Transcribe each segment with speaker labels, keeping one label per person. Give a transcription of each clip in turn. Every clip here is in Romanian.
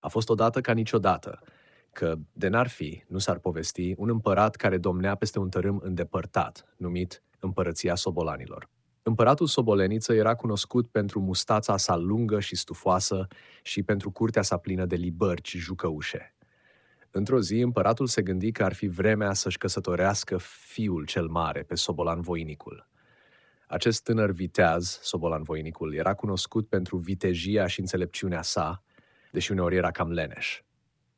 Speaker 1: A fost odată ca niciodată, că, de n-ar fi, nu s-ar povesti, un împărat care domnea peste un tărâm îndepărtat, numit Împărăția Sobolanilor. Împăratul Soboleniță era cunoscut pentru mustața sa lungă și stufoasă și pentru curtea sa plină de libărci jucăușe. Într-o zi, împăratul se gândi că ar fi vremea să-și căsătorească fiul cel mare pe Sobolan Voinicul. Acest tânăr viteaz, Sobolan Voinicul, era cunoscut pentru vitejia și înțelepciunea sa, deși uneori era cam leneș.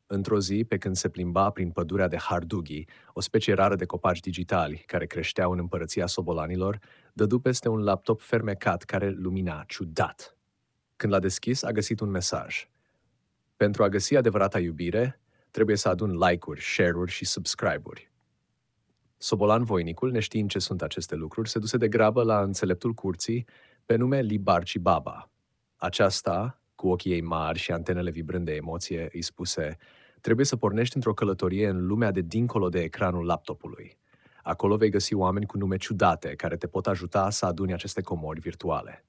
Speaker 1: Într-o zi, pe când se plimba prin pădurea de hardughi, o specie rară de copaci digitali care creșteau în împărăția sobolanilor, dădu peste un laptop fermecat care lumina ciudat. Când l-a deschis, a găsit un mesaj. Pentru a găsi adevărata iubire, trebuie să adun like-uri, share-uri și subscribe-uri. Sobolan Voinicul, neștiind ce sunt aceste lucruri, se duse de grabă la înțeleptul curții pe nume Libarci Baba. Aceasta, cu ochii ei mari și antenele vibrând de emoție, îi spuse Trebuie să pornești într-o călătorie în lumea de dincolo de ecranul laptopului. Acolo vei găsi oameni cu nume ciudate care te pot ajuta să aduni aceste comori virtuale.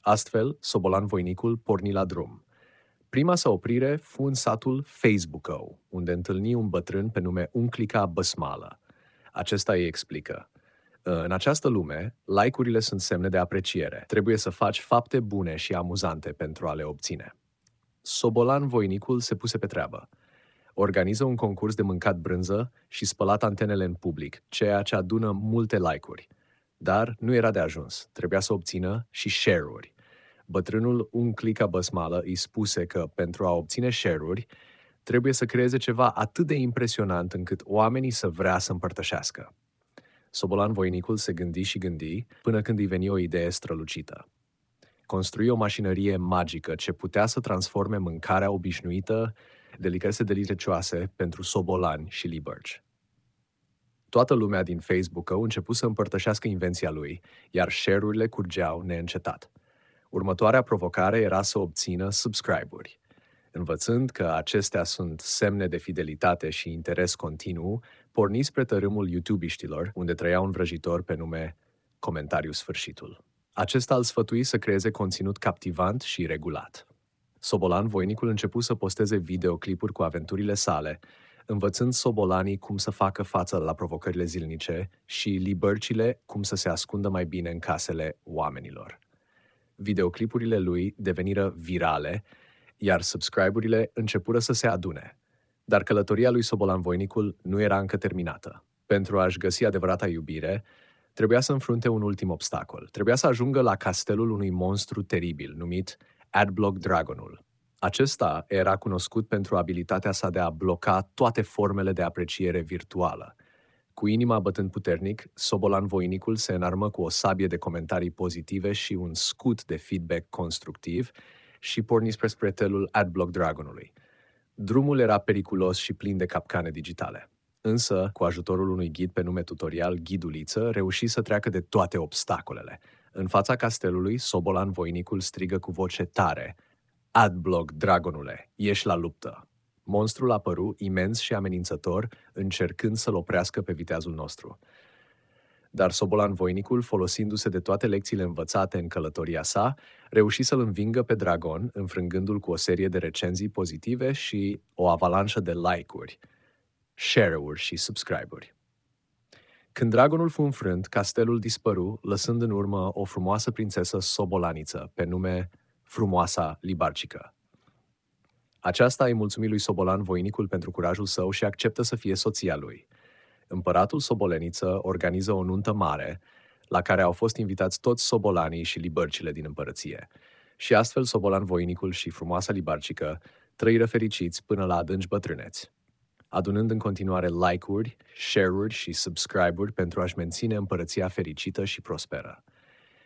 Speaker 1: Astfel, Sobolan Voinicul porni la drum. Prima sa oprire fu în satul facebook unde întâlni un bătrân pe nume Unclica Băsmală. Acesta îi explică – în această lume, like-urile sunt semne de apreciere. Trebuie să faci fapte bune și amuzante pentru a le obține. Sobolan Voinicul se puse pe treabă. Organiză un concurs de mâncat brânză și spălat antenele în public, ceea ce adună multe like-uri. Dar nu era de ajuns, trebuia să obțină și share-uri. Bătrânul un clica băsmală îi spuse că pentru a obține share-uri, trebuie să creeze ceva atât de impresionant încât oamenii să vrea să împărtășească. Sobolan voinicul se gândi și gândi până când îi veni o idee strălucită. Construi o mașinărie magică ce putea să transforme mâncarea obișnuită, delicatese delicioase pentru Sobolan și Liberge. Toată lumea din Facebook a început să împărtășească invenția lui, iar share-urile curgeau neîncetat. Următoarea provocare era să obțină subscriberi învățând că acestea sunt semne de fidelitate și interes continuu, porni spre tărâmul youtube unde trăia un vrăjitor pe nume Comentariu Sfârșitul. Acesta îl sfătui să creeze conținut captivant și regulat. Sobolan Voinicul începu să posteze videoclipuri cu aventurile sale, învățând sobolanii cum să facă față la provocările zilnice și libărcile cum să se ascundă mai bine în casele oamenilor. Videoclipurile lui deveniră virale, iar subscriberile începură să se adune. Dar călătoria lui Sobolan Voinicul nu era încă terminată. Pentru a-și găsi adevărata iubire, trebuia să înfrunte un ultim obstacol. Trebuia să ajungă la castelul unui monstru teribil numit Adblock Dragonul. Acesta era cunoscut pentru abilitatea sa de a bloca toate formele de apreciere virtuală. Cu inima bătând puternic, Sobolan Voinicul se înarmă cu o sabie de comentarii pozitive și un scut de feedback constructiv, și porni spre spretelul Adblock Dragonului. Drumul era periculos și plin de capcane digitale. Însă, cu ajutorul unui ghid pe nume tutorial Ghiduliță, reuși să treacă de toate obstacolele. În fața castelului, Sobolan voinicul strigă cu voce tare Adblock, dragonule, ieși la luptă! Monstrul apăru, imens și amenințător, încercând să-l oprească pe viteazul nostru dar Sobolan Voinicul, folosindu-se de toate lecțiile învățate în călătoria sa, reuși să-l învingă pe Dragon, înfrângându-l cu o serie de recenzii pozitive și o avalanșă de like-uri, share-uri și subscribe-uri. Când dragonul fu înfrânt, castelul dispăru, lăsând în urmă o frumoasă prințesă sobolaniță, pe nume Frumoasa Libarcică. Aceasta îi mulțumit lui Sobolan voinicul pentru curajul său și acceptă să fie soția lui – împăratul Soboleniță organiză o nuntă mare, la care au fost invitați toți sobolanii și libărcile din împărăție. Și astfel Sobolan Voinicul și frumoasa libarcică trăiră fericiți până la adânci bătrâneți, adunând în continuare like-uri, share-uri și subscribe-uri pentru a-și menține împărăția fericită și prosperă.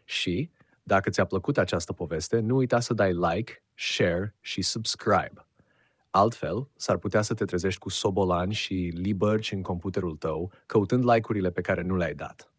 Speaker 1: Și, dacă ți-a plăcut această poveste, nu uita să dai like, share și subscribe. Altfel, s-ar putea să te trezești cu sobolani și libărci în computerul tău, căutând like-urile pe care nu le-ai dat.